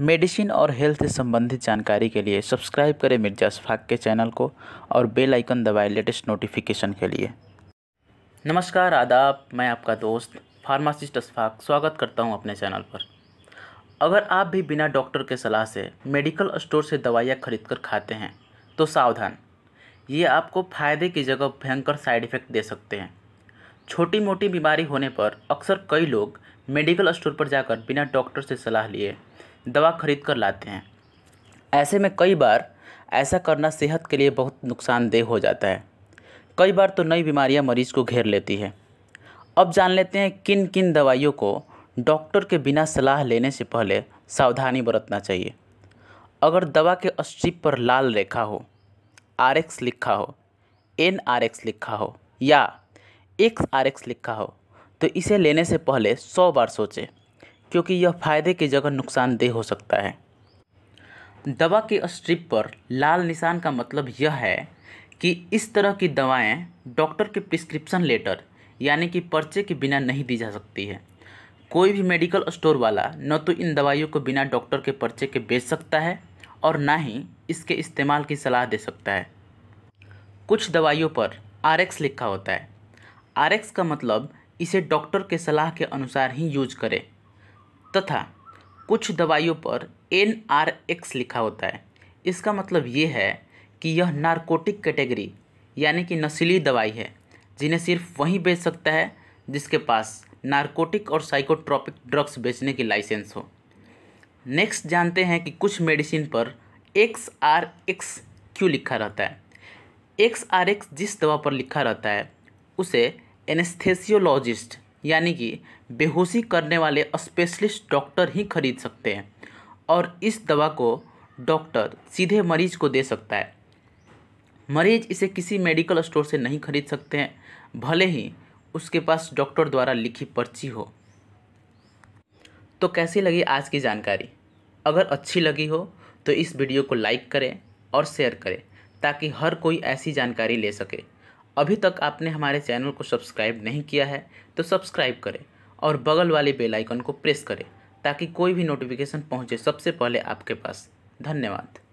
medicine और health से संबंधित जानकारी के लिए सब्सक्राइब करें मिर्जा शफाक के चैनल को और बेल आइकन दबाएं लेटेस्ट नोटिफिकेशन के लिए नमस्कार आदाब मैं आपका दोस्त फार्मासिस्ट अशफाक स्वागत करता हूं अपने चैनल पर अगर आप भी बिना डॉक्टर के सलाह से मेडिकल स्टोर से दवाइयाँ खरीद कर खाते हैं तो सावधान ये आपको फ़ायदे की जगह भयंकर साइड इफ़ेक्ट दे सकते हैं छोटी मोटी बीमारी होने पर अक्सर कई लोग मेडिकल स्टोर पर जाकर बिना डॉक्टर से सलाह लिए दवा खरीद कर लाते हैं ऐसे में कई बार ऐसा करना सेहत के लिए बहुत नुकसानदेह हो जाता है कई बार तो नई बीमारियां मरीज को घेर लेती है अब जान लेते हैं किन किन दवाइयों को डॉक्टर के बिना सलाह लेने से पहले सावधानी बरतना चाहिए अगर दवा के स्ट्रिप पर लाल रेखा हो आर एक्स लिखा हो एन आर एक्स लिखा हो या एक्स आर एक्स लिखा हो तो इसे लेने से पहले सौ बार सोचें क्योंकि यह फ़ायदे की जगह नुकसानदेह हो सकता है दवा के स्ट्रिप पर लाल निशान का मतलब यह है कि इस तरह की दवाएं डॉक्टर के प्रिस्क्रिप्शन लेटर यानी कि पर्चे के बिना नहीं दी जा सकती है कोई भी मेडिकल स्टोर वाला न तो इन दवाइयों को बिना डॉक्टर के पर्चे के बेच सकता है और ना ही इसके इस्तेमाल की सलाह दे सकता है कुछ दवाइयों पर आर लिखा होता है आर का मतलब इसे डॉक्टर के सलाह के अनुसार ही यूज करें तथा कुछ दवाइयों पर एन आर एक्स लिखा होता है इसका मतलब ये है कि यह नारकोटिक कैटेगरी यानी कि नशीली दवाई है जिन्हें सिर्फ वहीं बेच सकता है जिसके पास नारकोटिक और साइकोट्रॉपिक ड्रग्स बेचने की लाइसेंस हो नेक्स्ट जानते हैं कि कुछ मेडिसिन पर एक्स आर एक्स क्यों लिखा रहता है एक्स आर एक्स जिस दवा पर लिखा रहता है उसे एनेस्थेसियोलॉजिस्ट यानी कि बेहोशी करने वाले स्पेशलिस्ट डॉक्टर ही खरीद सकते हैं और इस दवा को डॉक्टर सीधे मरीज को दे सकता है मरीज इसे किसी मेडिकल स्टोर से नहीं खरीद सकते हैं भले ही उसके पास डॉक्टर द्वारा लिखी पर्ची हो तो कैसी लगी आज की जानकारी अगर अच्छी लगी हो तो इस वीडियो को लाइक करें और शेयर करें ताकि हर कोई ऐसी जानकारी ले सके अभी तक आपने हमारे चैनल को सब्सक्राइब नहीं किया है तो सब्सक्राइब करें और बगल वाले बेल आइकन को प्रेस करें ताकि कोई भी नोटिफिकेशन पहुंचे सबसे पहले आपके पास धन्यवाद